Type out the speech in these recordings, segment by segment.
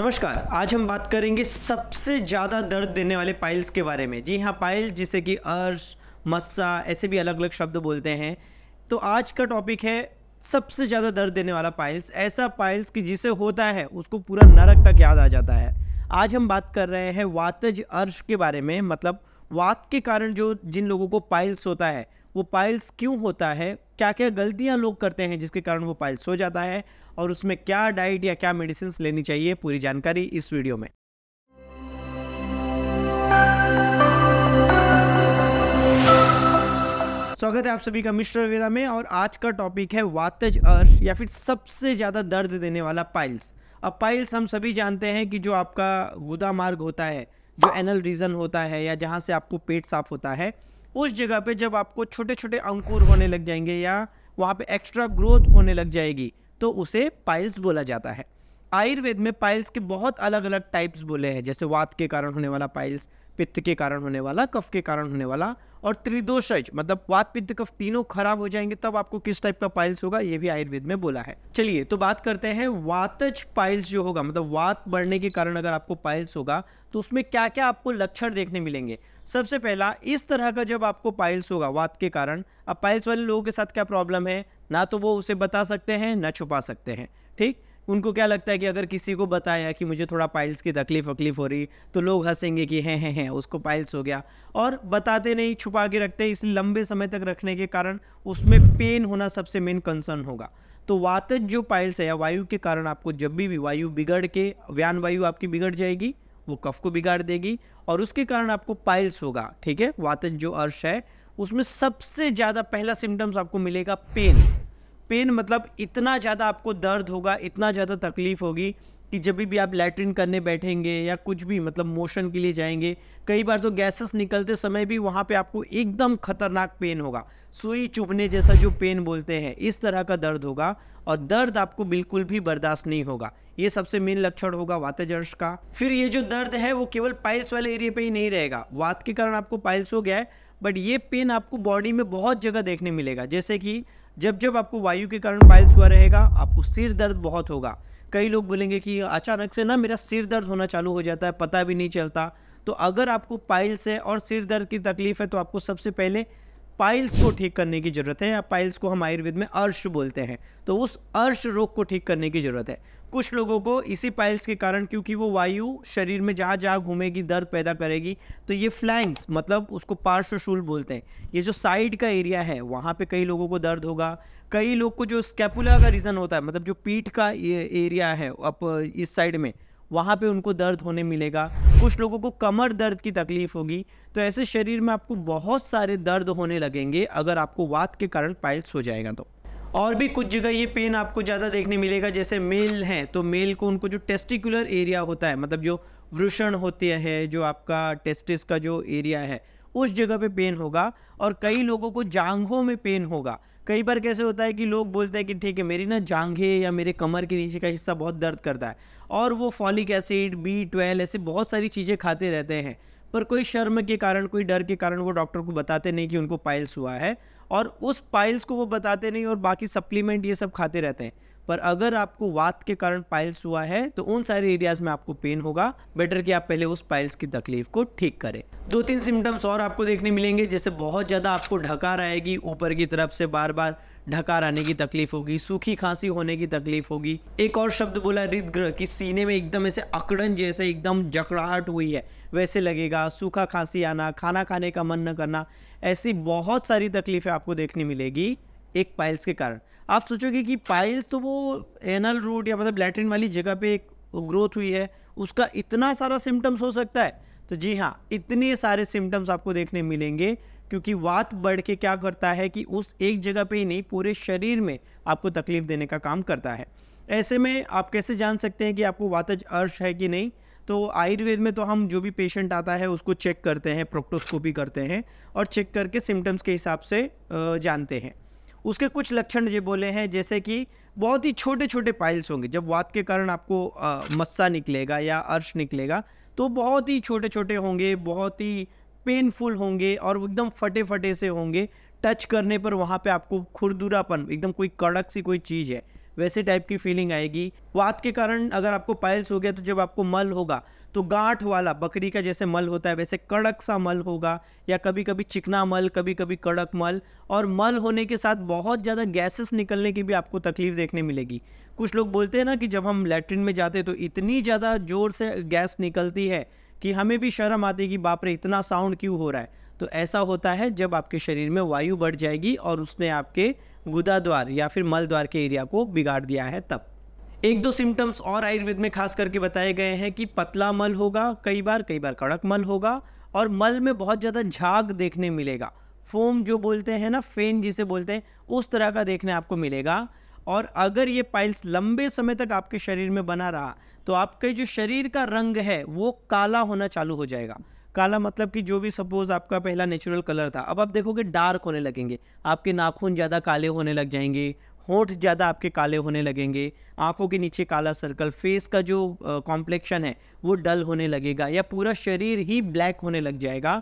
नमस्कार आज हम बात करेंगे सबसे ज़्यादा दर्द देने वाले पाइल्स के बारे में जी हाँ पाइल जिसे कि अर्श मस्सा ऐसे भी अलग अलग शब्द बोलते हैं तो आज का टॉपिक है सबसे ज़्यादा दर्द देने वाला पाइल्स ऐसा पाइल्स कि जिसे होता है उसको पूरा नरक तक याद आ जाता है आज हम बात कर रहे हैं वातज अर्श के बारे में मतलब वात के कारण जो जिन लोगों को पाइल्स होता है वो पाइल्स क्यों होता है क्या क्या गलतियाँ लोग करते हैं जिसके कारण वो पाइल्स हो जाता है और उसमें क्या डाइट या क्या मेडिसिन लेनी चाहिए पूरी जानकारी इस वीडियो में स्वागत है आप सभी का मिश्र वेदा में और आज का टॉपिक है वातज अर्श या फिर सबसे ज़्यादा दर्द देने वाला पाइल्स अब पाइल्स हम सभी जानते हैं कि जो आपका गुदा मार्ग होता है जो एनल रीजन होता है या जहाँ से आपको पेट साफ होता है उस जगह पे जब आपको छोटे छोटे अंकुर होने लग जाएंगे या वहाँ पे एक्स्ट्रा ग्रोथ होने लग जाएगी तो उसे पाइल्स बोला जाता है आयुर्वेद में पाइल्स के बहुत अलग अलग टाइप्स बोले हैं जैसे वात के कारण होने वाला पाइल्स पित्त के कारण होने वाला कफ के कारण होने वाला और त्रिदोषज मतलब वात पित्त कफ तीनों खराब हो जाएंगे तब आपको किस टाइप का पाइल्स होगा ये भी आयुर्वेद में बोला है चलिए तो बात करते हैं वातज पाइल्स जो होगा मतलब वात बढ़ने के कारण अगर आपको पाइल्स होगा तो उसमें क्या क्या आपको लक्षण देखने मिलेंगे सबसे पहला इस तरह का जब आपको पाइल्स होगा वात के कारण अब पाइल्स वाले लोगों के साथ क्या प्रॉब्लम है ना तो वो उसे बता सकते हैं ना छुपा सकते हैं ठीक उनको क्या लगता है कि अगर किसी को बताया कि मुझे थोड़ा पाइल्स की तकलीफ वकलीफ हो रही तो लोग हंसेंगे कि हैं हैं हैं उसको पाइल्स हो गया और बताते नहीं छुपा के रखते इसलिए लंबे समय तक रखने के कारण उसमें पेन होना सबसे मेन कंसर्न होगा तो वातज जो पाइल्स है या वायु के कारण आपको जब भी वायु बिगड़ के व्यान वायु आपकी बिगड़ जाएगी वो कफ को बिगाड़ देगी और उसके कारण आपको पाइल्स होगा ठीक है वातन जो अर्श है उसमें सबसे ज़्यादा पहला सिम्टम्स आपको मिलेगा पेन पेन मतलब इतना ज़्यादा आपको दर्द होगा इतना ज़्यादा तकलीफ़ होगी कि जब भी आप लेटरिन करने बैठेंगे या कुछ भी मतलब मोशन के लिए जाएंगे कई बार तो गैसेस निकलते समय भी वहाँ पे आपको एकदम खतरनाक पेन होगा सुई चुभने जैसा जो पेन बोलते हैं इस तरह का दर्द होगा और दर्द आपको बिल्कुल भी बर्दाश्त नहीं होगा ये सबसे मेन लक्षण होगा जर्श का फिर ये जो दर्द है वो केवल पाइल्स वाले एरिया पे ही नहीं रहेगा वात के कारण आपको पाइल्स हो गया है बट ये पेन आपको बॉडी में बहुत जगह देखने मिलेगा जैसे कि जब जब आपको वायु के कारण पाइल्स हुआ रहेगा आपको सिर दर्द बहुत होगा कई लोग बोलेंगे कि अचानक से ना मेरा सिर दर्द होना चालू हो जाता है पता भी नहीं चलता तो अगर आपको पाइल्स है और सिर दर्द की तकलीफ़ है तो आपको सबसे पहले पाइल्स को ठीक करने की ज़रूरत है या पाइल्स को हम आयुर्वेद में अर्श बोलते हैं तो उस अर्श रोग को ठीक करने की ज़रूरत है कुछ लोगों को इसी पाइल्स के कारण क्योंकि वो वायु शरीर में जहाँ जहाँ घूमेगी दर्द पैदा करेगी तो ये फ्लैंक्स मतलब उसको पार्श्वशूल बोलते हैं ये जो साइड का एरिया है वहाँ पे कई लोगों को दर्द होगा कई लोग को जो स्कैपुला का रीज़न होता है मतलब जो पीठ का ये एरिया है अप इस साइड में वहाँ पे उनको दर्द होने मिलेगा कुछ लोगों को कमर दर्द की तकलीफ़ होगी तो ऐसे शरीर में आपको बहुत सारे दर्द होने लगेंगे अगर आपको वात के कारण पाइल्स हो जाएगा तो और भी कुछ जगह ये पेन आपको ज़्यादा देखने मिलेगा जैसे मेल हैं तो मेल को उनको जो टेस्टिकुलर एरिया होता है मतलब जो वृषण होते हैं जो आपका टेस्टिस का जो एरिया है उस जगह पे पेन होगा और कई लोगों को जांघों में पेन होगा कई बार कैसे होता है कि लोग बोलते हैं कि ठीक है मेरी ना जांघे या मेरे कमर के नीचे का हिस्सा बहुत दर्द करता है और वो फॉलिक एसिड बी ट्वेल्व ऐसे बहुत सारी चीज़ें खाते रहते हैं पर कोई शर्म के कारण कोई डर के कारण वो डॉक्टर को बताते नहीं कि उनको पाइल्स हुआ है और उस पाइल्स को वो बताते नहीं और बाकी सप्लीमेंट ये सब खाते रहते हैं पर अगर आपको वात के कारण पाइल्स हुआ है तो उन सारे एरियाज में आपको पेन होगा बेटर कि आप पहले उस पाइल्स की तकलीफ को ठीक करें दो तीन सिम्टम्स और आपको देखने मिलेंगे जैसे बहुत ज़्यादा आपको ढकार आएगी ऊपर की तरफ से बार बार ढकार आने की तकलीफ होगी सूखी खांसी होने की तकलीफ होगी एक और शब्द बोला ग्रह कि सीने में एकदम ऐसे अकड़न जैसे एकदम जकड़ाहट हुई है वैसे लगेगा सूखा खांसी आना खाना खाने का मन न करना ऐसी बहुत सारी तकलीफें आपको देखने मिलेगी एक पाइल्स के कारण आप सोचोगे कि पाइल्स तो वो एनल रूट या मतलब लेटरिन वाली जगह पे एक ग्रोथ हुई है उसका इतना सारा सिम्टम्स हो सकता है तो जी हाँ इतने सारे सिम्टम्स आपको देखने मिलेंगे क्योंकि वात बढ़ के क्या करता है कि उस एक जगह पे ही नहीं पूरे शरीर में आपको तकलीफ देने का काम करता है ऐसे में आप कैसे जान सकते हैं कि आपको वातज अर्श है कि नहीं तो आयुर्वेद में तो हम जो भी पेशेंट आता है उसको चेक करते हैं प्रोक्टोस्कोपी करते हैं और चेक करके सिम्टम्स के हिसाब से जानते हैं उसके कुछ लक्षण ये बोले हैं जैसे कि बहुत ही छोटे छोटे पाइल्स होंगे जब वात के कारण आपको मस्सा निकलेगा या अर्श निकलेगा तो बहुत ही छोटे छोटे होंगे बहुत ही पेनफुल होंगे और एकदम फटे फटे से होंगे टच करने पर वहाँ पे आपको खुरदुरापन एकदम कोई कड़क सी कोई चीज़ है वैसे टाइप की फीलिंग आएगी वात के कारण अगर आपको पाइल्स हो गया तो जब आपको मल होगा तो गांठ वाला बकरी का जैसे मल होता है वैसे कड़क सा मल होगा या कभी कभी चिकना मल कभी कभी कड़क मल और मल होने के साथ बहुत ज़्यादा गैसेस निकलने की भी आपको तकलीफ देखने मिलेगी कुछ लोग बोलते हैं ना कि जब हम लेटरिन में जाते तो इतनी ज़्यादा ज़ोर से गैस निकलती है कि हमें भी शर्म आती है कि बाप रे इतना साउंड क्यों हो रहा है तो ऐसा होता है जब आपके शरीर में वायु बढ़ जाएगी और उसने आपके गुदा द्वार या फिर मल द्वार के एरिया को बिगाड़ दिया है तब एक दो सिम्टम्स और आयुर्वेद में खास करके बताए गए हैं कि पतला मल होगा कई बार कई बार कड़क मल होगा और मल में बहुत ज़्यादा झाग देखने मिलेगा फोम जो बोलते हैं ना फेन जिसे बोलते हैं उस तरह का देखने आपको मिलेगा और अगर ये पाइल्स लंबे समय तक आपके शरीर में बना रहा तो आपके जो शरीर का रंग है वो काला होना चालू हो जाएगा काला मतलब कि जो भी सपोज़ आपका पहला नेचुरल कलर था अब आप देखोगे डार्क होने लगेंगे आपके नाखून ज़्यादा काले होने लग जाएंगे होंठ ज़्यादा आपके काले होने लगेंगे आंखों के नीचे काला सर्कल फेस का जो कॉम्प्लेक्शन है वो डल होने लगेगा या पूरा शरीर ही ब्लैक होने लग जाएगा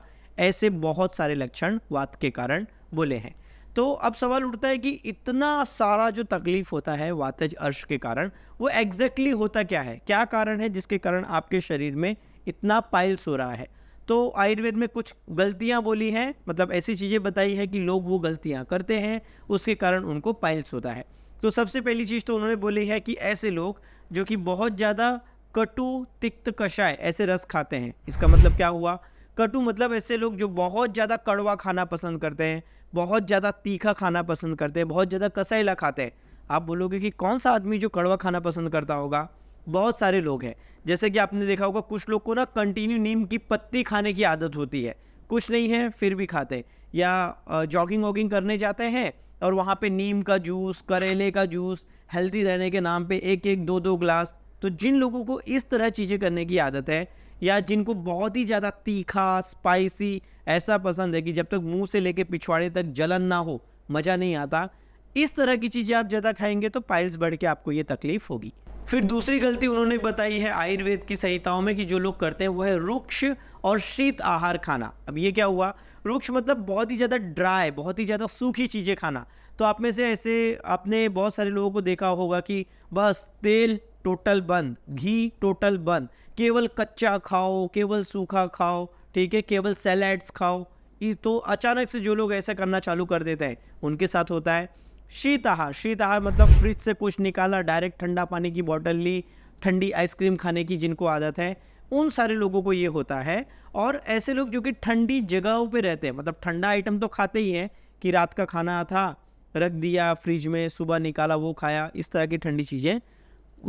ऐसे बहुत सारे लक्षण वात के कारण बोले हैं तो अब सवाल उठता है कि इतना सारा जो तकलीफ होता है वातज अर्श के कारण वो एग्जैक्टली होता क्या है क्या कारण है जिसके कारण आपके शरीर में इतना पाइल्स हो रहा है तो आयुर्वेद में कुछ गलतियाँ बोली हैं मतलब ऐसी चीज़ें बताई है कि लोग वो गलतियाँ करते हैं उसके कारण उनको पाइल्स होता है तो सबसे पहली चीज़ तो उन्होंने बोली है कि ऐसे लोग जो कि बहुत ज़्यादा कटु तिक्त कषाय ऐसे रस खाते हैं इसका मतलब क्या हुआ कटु मतलब ऐसे लोग जो बहुत ज़्यादा कड़वा खाना पसंद करते हैं बहुत ज़्यादा तीखा खाना पसंद करते हैं बहुत ज़्यादा कसैला खाते हैं आप बोलोगे कि कौन सा आदमी जो कड़वा खाना पसंद करता होगा बहुत सारे लोग हैं जैसे कि आपने देखा होगा कुछ लोग को ना कंटिन्यू नीम की पत्ती खाने की आदत होती है कुछ नहीं है फिर भी खाते या जॉगिंग वॉगिंग करने जाते हैं और वहाँ पे नीम का जूस करेले का जूस हेल्दी रहने के नाम पे एक एक दो दो ग्लास तो जिन लोगों को इस तरह चीज़ें करने की आदत है या जिनको बहुत ही ज़्यादा तीखा स्पाइसी ऐसा पसंद है कि जब तक मुंह से लेके पिछवाड़े तक जलन ना हो मज़ा नहीं आता इस तरह की चीज़ें आप ज़्यादा खाएंगे तो पाइल्स बढ़ के आपको ये तकलीफ़ होगी फिर दूसरी गलती उन्होंने बताई है आयुर्वेद की संहिताओं में कि जो लोग करते हैं वो है रुक्ष और शीत आहार खाना अब ये क्या हुआ रुक्ष मतलब बहुत ही ज़्यादा ड्राई बहुत ही ज़्यादा सूखी चीज़ें खाना तो आप में से ऐसे आपने बहुत सारे लोगों को देखा होगा कि बस तेल टोटल बंद घी टोटल बंद केवल कच्चा खाओ केवल सूखा खाओ ठीक है केवल सैलेड्स खाओ तो अचानक से जो लोग ऐसा करना चालू कर देते हैं उनके साथ होता है शीतहा शीतहा मतलब फ्रिज से कुछ निकाला डायरेक्ट ठंडा पानी की बॉटल ली ठंडी आइसक्रीम खाने की जिनको आदत है उन सारे लोगों को ये होता है और ऐसे लोग जो कि ठंडी जगहों पे रहते हैं मतलब ठंडा आइटम तो खाते ही हैं कि रात का खाना था रख दिया फ्रिज में सुबह निकाला वो खाया इस तरह की ठंडी चीज़ें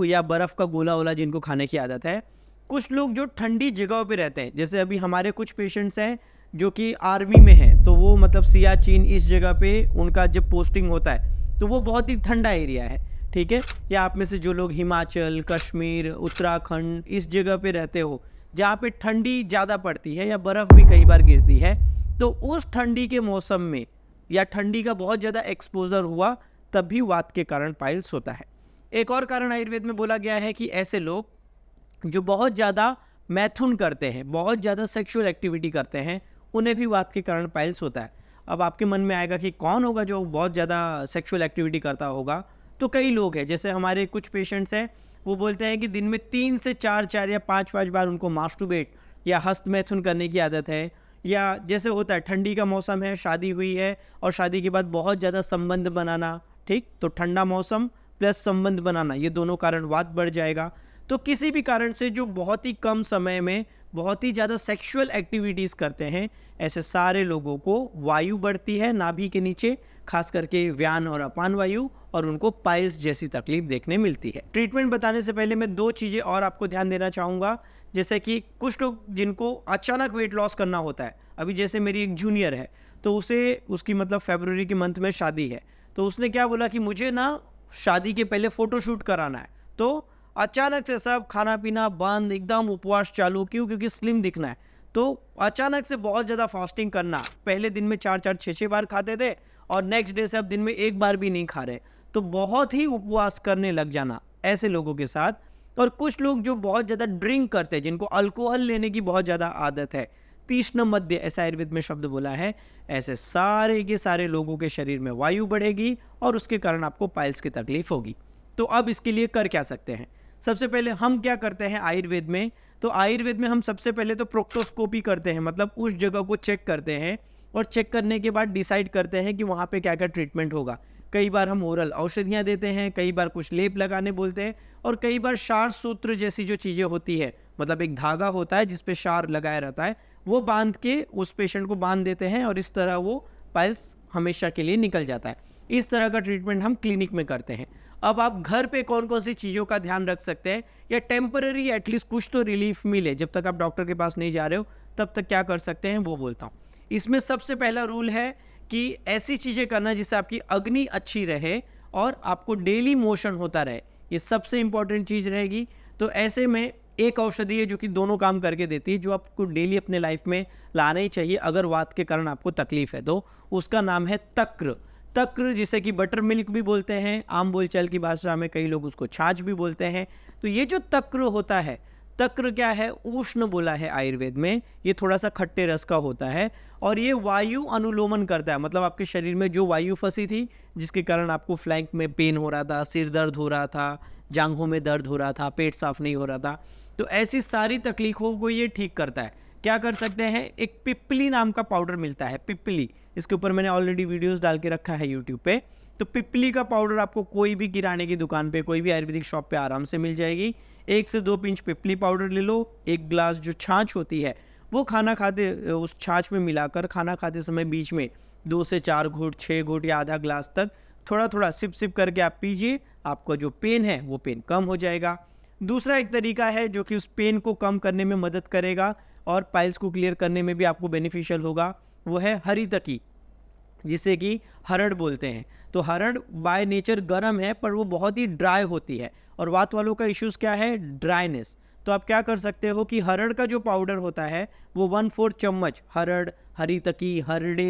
या बर्फ़ का गोला वोला जिनको खाने की आदत है कुछ लोग जो ठंडी जगहों पर रहते हैं जैसे अभी हमारे कुछ पेशेंट्स हैं जो कि आर्मी में है तो वो मतलब सियाचिन इस जगह पे उनका जब पोस्टिंग होता है तो वो बहुत ही ठंडा एरिया है ठीक है या आप में से जो लोग हिमाचल कश्मीर उत्तराखंड इस जगह पे रहते हो जहाँ पे ठंडी ज़्यादा पड़ती है या बर्फ़ भी कई बार गिरती है तो उस ठंडी के मौसम में या ठंडी का बहुत ज़्यादा एक्सपोजर हुआ तब भी वात के कारण पाइल्स होता है एक और कारण आयुर्वेद में बोला गया है कि ऐसे लोग जो बहुत ज़्यादा मैथुन करते हैं बहुत ज़्यादा सेक्सुअल एक्टिविटी करते हैं उन्हें भी वात के कारण पाइल्स होता है अब आपके मन में आएगा कि कौन होगा जो बहुत ज़्यादा सेक्शुअल एक्टिविटी करता होगा तो कई लोग हैं जैसे हमारे कुछ पेशेंट्स हैं वो बोलते हैं कि दिन में तीन से चार चार या पाँच पाँच बार उनको मास्टूबेट या हस्त मैथुन करने की आदत है या जैसे होता है ठंडी का मौसम है शादी हुई है और शादी के बाद बहुत ज़्यादा संबंध बनाना ठीक तो ठंडा मौसम प्लस संबंध बनाना ये दोनों कारण वाद बढ़ जाएगा तो किसी भी कारण से जो बहुत ही कम समय में बहुत ही ज़्यादा सेक्सुअल एक्टिविटीज़ करते हैं ऐसे सारे लोगों को वायु बढ़ती है नाभि के नीचे खास करके व्यान और अपान वायु और उनको पाइल्स जैसी तकलीफ देखने मिलती है ट्रीटमेंट बताने से पहले मैं दो चीज़ें और आपको ध्यान देना चाहूँगा जैसे कि कुछ लोग जिनको अचानक वेट लॉस करना होता है अभी जैसे मेरी एक जूनियर है तो उसे उसकी मतलब फेबररी के मंथ में शादी है तो उसने क्या बोला कि मुझे ना शादी के पहले फ़ोटोशूट कराना है तो अचानक से सब खाना पीना बंद एकदम उपवास चालू क्यों क्योंकि स्लिम दिखना है तो अचानक से बहुत ज़्यादा फास्टिंग करना पहले दिन में चार चार छः छः बार खाते थे और नेक्स्ट डे से अब दिन में एक बार भी नहीं खा रहे तो बहुत ही उपवास करने लग जाना ऐसे लोगों के साथ और कुछ लोग जो बहुत ज़्यादा ड्रिंक करते हैं जिनको अल्कोहल लेने की बहुत ज़्यादा आदत है तीक्ष्ण मध्य ऐसा आयुर्वेद में शब्द बोला है ऐसे सारे के सारे लोगों के शरीर में वायु बढ़ेगी और उसके कारण आपको पाइल्स की तकलीफ होगी तो अब इसके लिए कर क्या सकते हैं सबसे पहले हम क्या करते हैं आयुर्वेद में तो आयुर्वेद में हम सबसे पहले तो प्रोक्टोस्कोपी करते हैं मतलब उस जगह को चेक करते हैं और चेक करने के बाद डिसाइड करते हैं कि वहाँ पे क्या क्या ट्रीटमेंट होगा कई बार हम ओरल औषधियाँ देते हैं कई बार कुछ लेप लगाने बोलते हैं और कई बार शार सूत्र जैसी जो चीज़ें होती है मतलब एक धागा होता है जिसपे शार लगाया रहता है वो बांध के उस पेशेंट को बांध देते हैं और इस तरह वो पाइल्स हमेशा के लिए निकल जाता है इस तरह का ट्रीटमेंट हम क्लिनिक में करते हैं अब आप घर पे कौन कौन सी चीज़ों का ध्यान रख सकते हैं या टेम्पररी एटलीस्ट कुछ तो रिलीफ मिले जब तक आप डॉक्टर के पास नहीं जा रहे हो तब तक क्या कर सकते हैं वो बोलता हूँ इसमें सबसे पहला रूल है कि ऐसी चीज़ें करना जिससे आपकी अग्नि अच्छी रहे और आपको डेली मोशन होता रहे ये सबसे इम्पॉर्टेंट चीज़ रहेगी तो ऐसे में एक औषधि है जो कि दोनों काम करके देती है जो आपको डेली अपने लाइफ में लाना ही चाहिए अगर वात के कारण आपको तकलीफ है तो उसका नाम है तक्र तक्र जिसे कि बटर मिल्क भी बोलते हैं आम बोलचाल की भाषा में कई लोग उसको छाछ भी बोलते हैं तो ये जो तक्र होता है तक्र क्या है उष्ण बोला है आयुर्वेद में ये थोड़ा सा खट्टे रस का होता है और ये वायु अनुलोमन करता है मतलब आपके शरीर में जो वायु फंसी थी जिसके कारण आपको फ्लैंक में पेन हो रहा था सिर दर्द हो रहा था जांघों में दर्द हो रहा था पेट साफ नहीं हो रहा था तो ऐसी सारी तकलीफ़ों को ये ठीक करता है क्या कर सकते हैं एक पिपली नाम का पाउडर मिलता है पिपली इसके ऊपर मैंने ऑलरेडी वीडियोस डाल के रखा है यूट्यूब पे तो पिपली का पाउडर आपको कोई भी किराने की दुकान पे कोई भी आयुर्वेदिक शॉप पे आराम से मिल जाएगी एक से दो पिंच पिपली पाउडर ले लो एक ग्लास जो छाछ होती है वो खाना खाते उस छाछ में मिलाकर खाना खाते समय बीच में दो से चार घूट छः घूट या आधा ग्लास तक थोड़ा थोड़ा सिप सिप करके आप पीजिए आपका जो पेन है वो पेन कम हो जाएगा दूसरा एक तरीका है जो कि उस पेन को कम करने में मदद करेगा और पाइल्स को क्लियर करने में भी आपको बेनिफिशियल होगा वो है हरितकी जिसे कि हरड़ बोलते हैं तो हरड़ बाय नेचर गर्म है पर वो बहुत ही ड्राई होती है और वात वालों का इश्यूज़ क्या है ड्राइनेस तो आप क्या कर सकते हो कि हरड़ का जो पाउडर होता है वो वन फोर्थ चम्मच हरड़ हरितकी हरड़े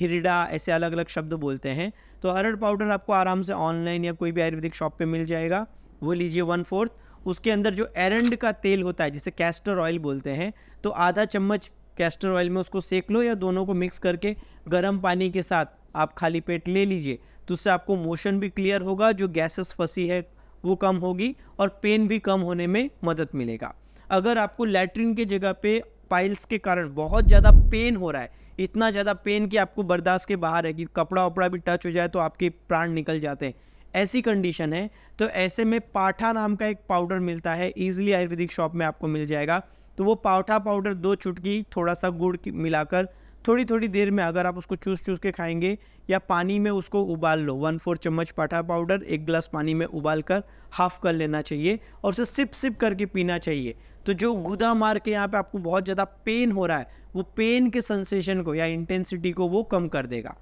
हिरडा ऐसे अलग अलग शब्द बोलते हैं तो हरड़ पाउडर आपको आराम से ऑनलाइन या कोई भी आयुर्वेदिक शॉप पर मिल जाएगा वो लीजिए वन फोर्थ उसके अंदर जो एरंड का तेल होता है जिसे कैस्टर ऑयल बोलते हैं तो आधा चम्मच कैस्टर ऑयल में उसको सेक लो या दोनों को मिक्स करके गर्म पानी के साथ आप खाली पेट ले लीजिए तो उससे आपको मोशन भी क्लियर होगा जो गैसेस फंसी है वो कम होगी और पेन भी कम होने में मदद मिलेगा अगर आपको लेटरिन के जगह पे पाइल्स के कारण बहुत ज़्यादा पेन हो रहा है इतना ज़्यादा पेन कि आपको बर्दाश्त के बाहर है कि कपड़ा वपड़ा भी टच हो जाए तो आपके प्राण निकल जाते हैं ऐसी कंडीशन है तो ऐसे में पाठा नाम का एक पाउडर मिलता है ईजिली आयुर्वेदिक शॉप में आपको मिल जाएगा तो वो पाठा पाउडर दो चुटकी थोड़ा सा गुड़ मिलाकर थोड़ी थोड़ी देर में अगर आप उसको चूस चूस के खाएंगे या पानी में उसको उबाल लो वन फोर चम्मच पाठा पाउडर एक गिलास पानी में उबाल कर हाफ़ कर लेना चाहिए और उसे सिप सिप करके पीना चाहिए तो जो गुदा मार के यहाँ पे आपको बहुत ज़्यादा पेन हो रहा है वो पेन के सेंसेशन को या इंटेंसिटी को वो कम कर देगा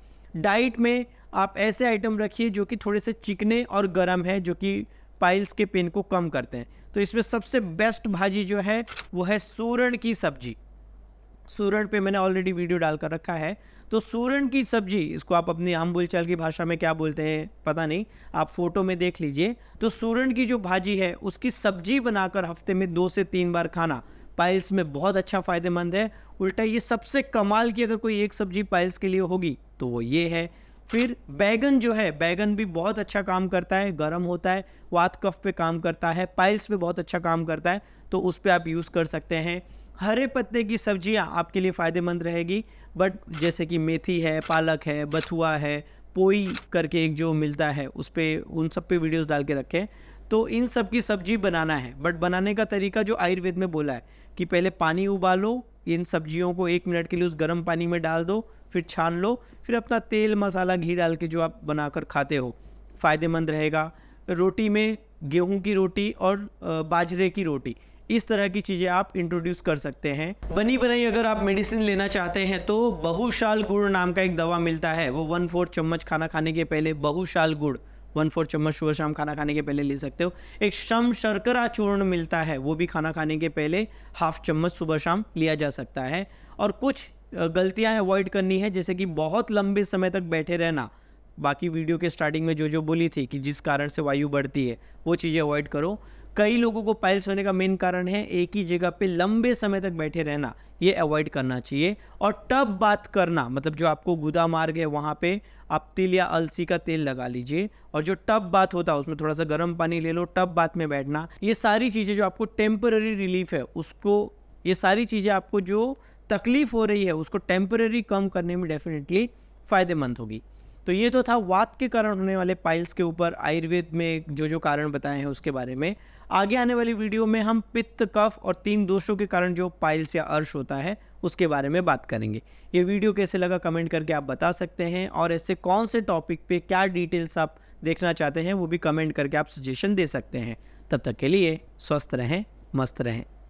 डाइट में आप ऐसे आइटम रखिए जो कि थोड़े से चिकने और गर्म है जो कि पाइल्स के पेन को कम करते हैं तो इसमें सबसे बेस्ट भाजी जो है वो है सूरण की सब्जी सूरण पे मैंने ऑलरेडी वीडियो डाल कर रखा है तो सूरण की सब्जी इसको आप अपनी आम बोलचाल की भाषा में क्या बोलते हैं पता नहीं आप फोटो में देख लीजिए तो सूरण की जो भाजी है उसकी सब्जी बनाकर हफ्ते में दो से तीन बार खाना पाइल्स में बहुत अच्छा फ़ायदेमंद है उल्टा ये सबसे कमाल की अगर कोई एक सब्जी पाइल्स के लिए होगी तो वो ये है फिर बैगन जो है बैगन भी बहुत अच्छा काम करता है गर्म होता है वात कफ पे काम करता है पाइल्स पे बहुत अच्छा काम करता है तो उस पर आप यूज़ कर सकते हैं हरे पत्ते की सब्जियाँ आपके लिए फ़ायदेमंद रहेगी बट जैसे कि मेथी है पालक है बथुआ है पोई करके एक जो मिलता है उस पर उन सब पे वीडियोस डाल के रखें तो इन सब की सब्जी बनाना है बट बनाने का तरीका जो आयुर्वेद में बोला है कि पहले पानी उबालो इन सब्जियों को एक मिनट के लिए उस गर्म पानी में डाल दो फिर छान लो फिर अपना तेल मसाला घी डाल के जो आप बनाकर खाते हो फ़ायदेमंद रहेगा रोटी में गेहूं की रोटी और बाजरे की रोटी इस तरह की चीज़ें आप इंट्रोड्यूस कर सकते हैं बनी बनाई अगर आप मेडिसिन लेना चाहते हैं तो बहुशाल गुड़ नाम का एक दवा मिलता है वो वन फोर्थ चम्मच खाना खाने के पहले बहुशाल गुड़ वन फोर चम्मच सुबह शाम खाना खाने के पहले ले सकते हो एक शम शर्करा चूर्ण मिलता है वो भी खाना खाने के पहले हाफ चम्मच सुबह शाम लिया जा सकता है और कुछ गलतियाँ अवॉइड करनी है जैसे कि बहुत लंबे समय तक बैठे रहना बाकी वीडियो के स्टार्टिंग में जो जो बोली थी कि जिस कारण से वायु बढ़ती है वो चीज़ें अवॉइड करो कई लोगों को पाइल्स होने का मेन कारण है एक ही जगह पे लंबे समय तक बैठे रहना ये अवॉइड करना चाहिए और टब बात करना मतलब जो आपको गुदा मार्ग है वहाँ पे आप तिल या अलसी का तेल लगा लीजिए और जो टब बात होता है उसमें थोड़ा सा गर्म पानी ले लो टब बात में बैठना ये सारी चीज़ें जो आपको टेम्पररी रिलीफ है उसको ये सारी चीज़ें आपको जो तकलीफ़ हो रही है उसको टेम्परेरी कम करने में डेफिनेटली फ़ायदेमंद होगी तो ये तो था वात के कारण होने वाले पाइल्स के ऊपर आयुर्वेद में जो जो कारण बताए हैं उसके बारे में आगे आने वाली वीडियो में हम पित्त कफ और तीन दोषों के कारण जो पाइल्स या अर्श होता है उसके बारे में बात करेंगे ये वीडियो कैसे लगा कमेंट करके आप बता सकते हैं और ऐसे कौन से टॉपिक पे क्या डिटेल्स आप देखना चाहते हैं वो भी कमेंट करके आप सजेशन दे सकते हैं तब तक के लिए स्वस्थ रहें मस्त रहें